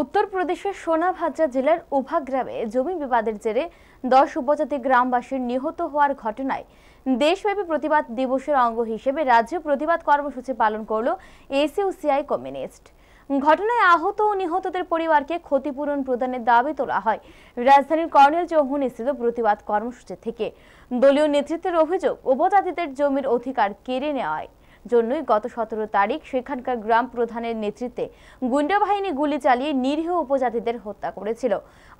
উত্তরপ্রদেশের সোনাভাজা জেলার উভা গ্রামে জমি বিবাদের জেরে দশ উপজাতি গ্রামবাসীর নিহত হওয়ার ঘটনায় দেশব্যাপী প্রতিবাদ দিবসের অঙ্গ হিসেবে রাজ্য প্রতিবাদ কর্মসূচি পালন করল এসিউসিআই কমিউনিস্ট ঘটনায় আহত ও নিহতদের পরিবারকে ক্ষতিপূরণ প্রদানের দাবি তোলা হয় রাজধানীর কর্নেল চৌহন স্থিত প্রতিবাদ কর্মসূচি থেকে দলীয় নেতৃত্বের অভিযোগ উপজাতিদের জমির অধিকার কেড়ে নেওয়া হয় জন্যই গত সতেরো তারিখ সেখানকার গ্রাম প্রধানের নেতৃত্বে গুন্ডা বাহিনী গুলি চালিয়ে নিরীহ উপজাতিদের হত্যা করেছিল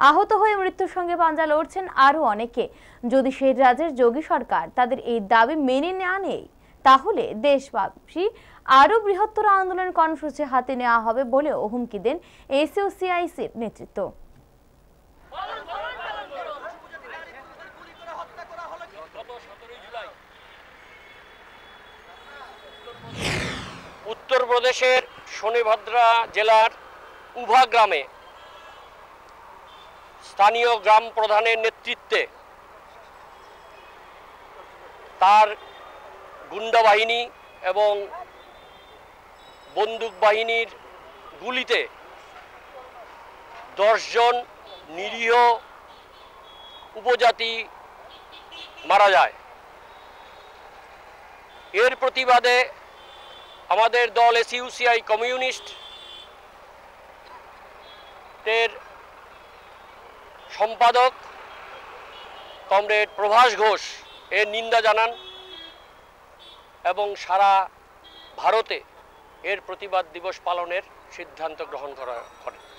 আহত হয়ে মৃত্যুর সঙ্গে পাঞ্জা লড়ছেন আরও অনেকে যদি সেই রাজ্যের যোগী সরকার তাদের এই দাবি মেনে না নেই তাহলে দেশবাসী আরও বৃহত্তর আন্দোলন কর্মসূচি হাতে নেওয়া হবে বলেও হুমকি দেন এসিওসিআইসির নেতৃত্ব উত্তরপ্রদেশের শনিভদ্রা জেলার উভা গ্রামে স্থানীয় গ্রাম প্রধানের নেতৃত্বে তার গুন্ডা বাহিনী এবং বন্দুক বাহিনীর গুলিতে দশজন নিরীহ উপজাতি মারা যায় এর প্রতিবাদে আমাদের দল এসইউসিআই কমিউনিস্ট এর সম্পাদক কমরেড প্রভাস ঘোষ এর নিন্দা জানান এবং সারা ভারতে এর প্রতিবাদ দিবস পালনের সিদ্ধান্ত গ্রহণ করা করেন